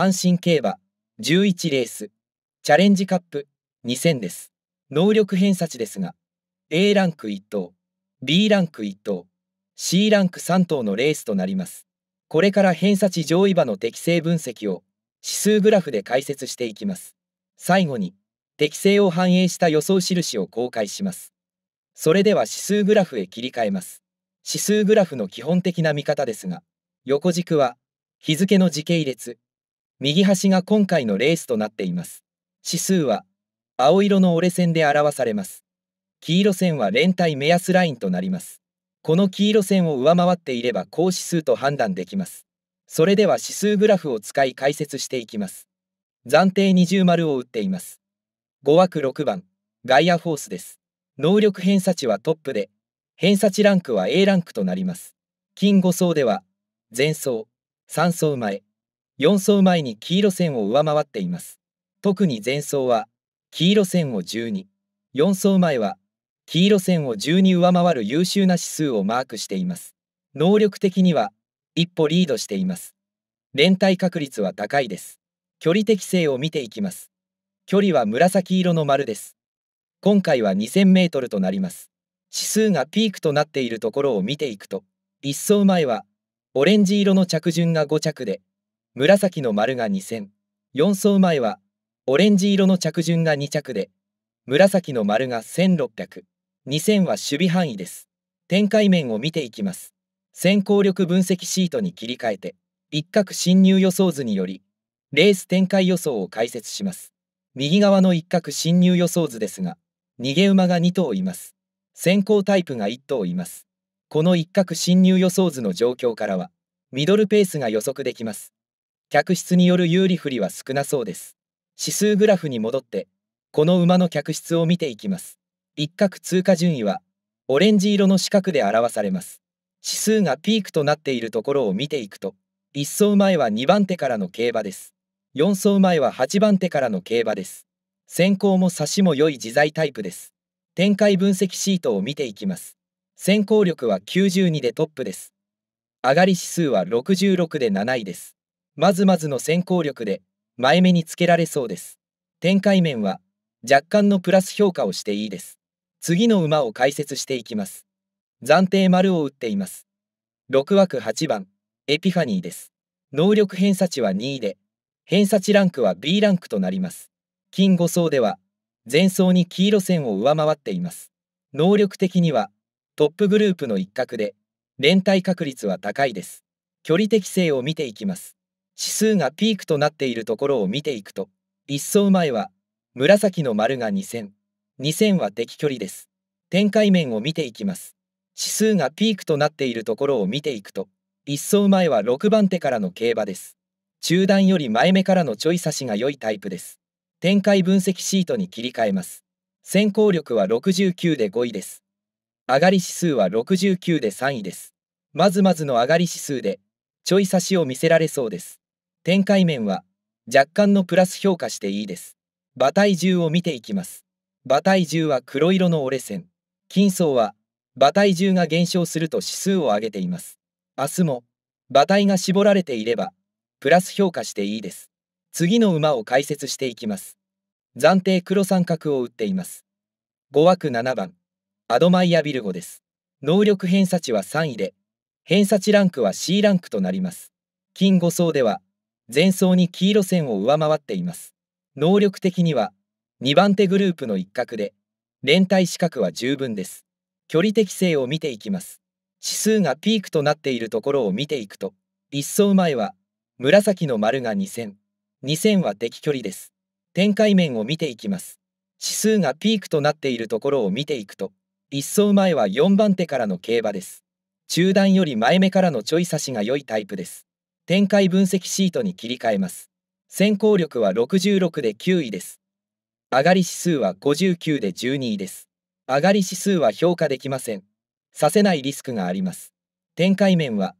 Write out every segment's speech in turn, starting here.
阪神競馬11レースチャレンジカップ2000です。能力偏差値ですが A ランク1等 B ランク1等 C ランク3等のレースとなります。これから偏差値上位馬の適正分析を指数グラフで解説していきます。最後に適性を反映した予想印を公開します。それでは指数グラフへ切り替えます。指数グラフの基本的な見方ですが、横軸は日付の時系列、右端が今回のレースとなっています。指数は青色の折れ線で表されます。黄色線は連帯目安ラインとなります。この黄色線を上回っていれば高指数と判断できます。それでは指数グラフを使い解説していきます。暫定二重丸を打っています。5枠6番、ガイアフォースです。能力偏差値はトップで、偏差値ランクは A ランクとなります。金5層では、前層、3層前、4走前に黄色線を上回っています。特に前走は黄色線を12、4走前は黄色線を12上回る優秀な指数をマークしています。能力的には一歩リードしています。連帯確率は高いです。距離適性を見ていきます。距離は紫色の丸です。今回は2000メートルとなります。指数がピークとなっているところを見ていくと、1走前はオレンジ色の着順が5着で、紫の丸が2線4走前はオレンジ色の着順が2着で紫の丸が1600 2000は守備範囲です展開面を見ていきます先行力分析シートに切り替えて一角侵入予想図によりレース展開予想を解説します右側の一角侵入予想図ですが逃げ馬が2頭います先行タイプが1頭いますこの一角侵入予想図の状況からはミドルペースが予測できます客室による有利不利は少なそうです。指数グラフに戻って、この馬の客室を見ていきます。一角通過順位は、オレンジ色の四角で表されます。指数がピークとなっているところを見ていくと、1走前は2番手からの競馬です。4走前は8番手からの競馬です。先行も差しも良い自在タイプです。展開分析シートを見ていきます。先行力は92でトップです。上がり指数は66で7位です。まずまずの先行力で前目につけられそうです展開面は若干のプラス評価をしていいです次の馬を解説していきます暫定丸を打っています6枠8番エピファニーです能力偏差値は2位で偏差値ランクは B ランクとなります金5層では前走に黄色線を上回っています能力的にはトップグループの一角で連帯確率は高いです距離適性を見ていきます指数がピークとなっているところを見ていくと、一層前は紫の丸が2000、2000は敵距離です。展開面を見ていきます。指数がピークとなっているところを見ていくと、一層前は6番手からの競馬です。中段より前目からのちょい差しが良いタイプです。展開分析シートに切り替えます。先行力は69で5位です。上がり指数は69で3位です。まずまずの上がり指数で、ちょい差しを見せられそうです。展開面は若干のプラス評価していいです。馬体重を見ていきます。馬体重は黒色の折れ線。金層は馬体重が減少すると指数を上げています。明日も馬体が絞られていればプラス評価していいです。次の馬を解説していきます。暫定黒三角を打っています。5枠7番、アドマイヤビルゴです。能力偏差値は3位で、偏差値ランクは C ランクとなります。金5層では、前走に黄色線を上回っています。能力的には2番手グループの一角で、連帯資格は十分です。距離適性を見ていきます。指数がピークとなっているところを見ていくと、1走前は紫の丸が2000、2000は敵距離です。展開面を見ていきます。指数がピークとなっているところを見ていくと、1走前は4番手からの競馬です。中段より前目からのちょい差しが良いタイプです。展開分析シートに切り替えます。先行力は66で9位です。上がり指数は59で12位です。上がり指数は評価できません。させないリスクがあります。展開面は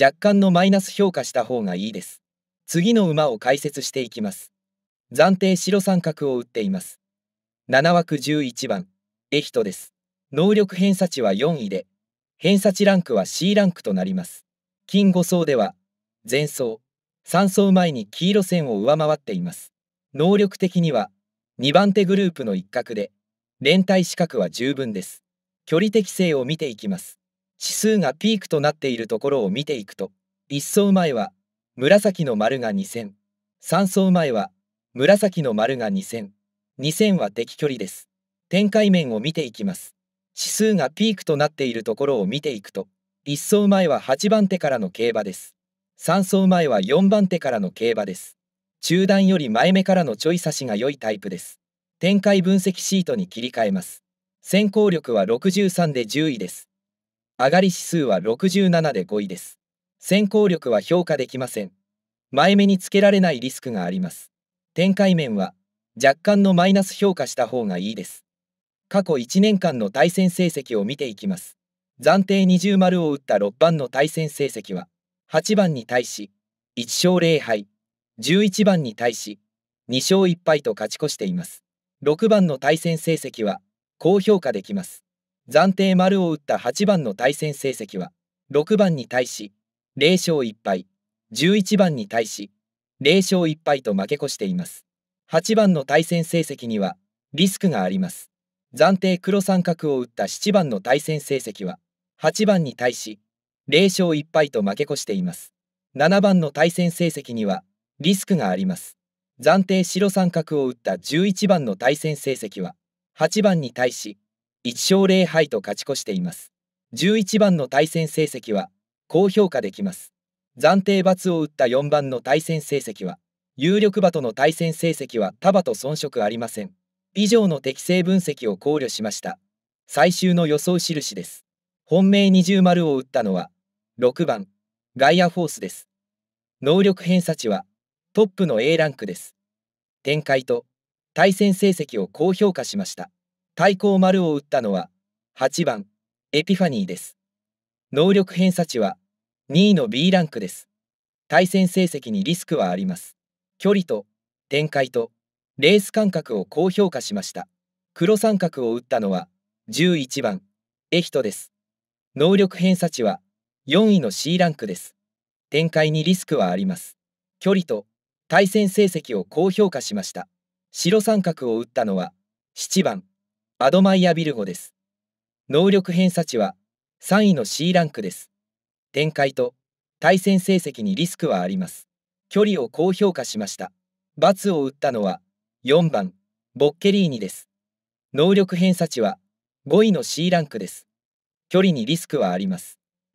若干のマイナス評価した方がいいです。次の馬を解説していきます。暫定白三角を打っています。7枠11番、エヒトです。能力偏差値は4位で、偏差値ランクは C ランクとなります。金5層では、前走3走前に黄色線を上回っています能力的には2番手グループの一角で連帯資格は十分です距離適性を見ていきます指数がピークとなっているところを見ていくと1走前は紫の丸が2000 3走前は紫の丸が2000 2000は敵距離です展開面を見ていきます指数がピークとなっているところを見ていくと1走前は8番手からの競馬です3走前は4番手からの競馬です。中段より前目からのちょい差しが良いタイプです。展開分析シートに切り替えます。先行力は63で10位です。上がり指数は67で5位です。先行力は評価できません。前目につけられないリスクがあります。展開面は若干のマイナス評価した方がいいです。過去1年間の対戦成績を見ていきます。暫定20丸を打った6番の対戦成績は8番に対し1勝0敗11番に対し2勝1敗と勝ち越しています6番の対戦成績は高評価できます暫定丸を打った8番の対戦成績は6番に対し0勝1敗11番に対し0勝1敗と負け越しています8番の対戦成績にはリスクがあります暫定黒三角を打った7番の対戦成績は8番に対し0勝1敗と負け越しています。7番の対戦成績にはリスクがあります。暫定白三角を打った11番の対戦成績は8番に対し1勝0敗と勝ち越しています。11番の対戦成績は高評価できます。暫定罰を打った4番の対戦成績は有力馬との対戦成績は束と遜色ありません。以上の適正分析を考慮しました。最終の予想印です。本命丸を打ったのは6番、ガイアフォースです。能力偏差値は、トップの A ランクです。展開と、対戦成績を高評価しました。対抗丸を打ったのは、8番、エピファニーです。能力偏差値は、2位の B ランクです。対戦成績にリスクはあります。距離と、展開と、レース間隔を高評価しました。黒三角を打ったのは、11番、エヒトです。能力偏差値は、4位の C ランクです。展開にリスクはあります。距離と対戦成績を高評価しました。白三角を打ったのは7番アドマイア・ビルゴです。能力偏差値は3位の C ランクです。展開と対戦成績にリスクはあります。距離を高評価しました。罰を打ったのは4番ボッケリーニです。能力偏差値は5位の C ランクです。距離にリスクはあります。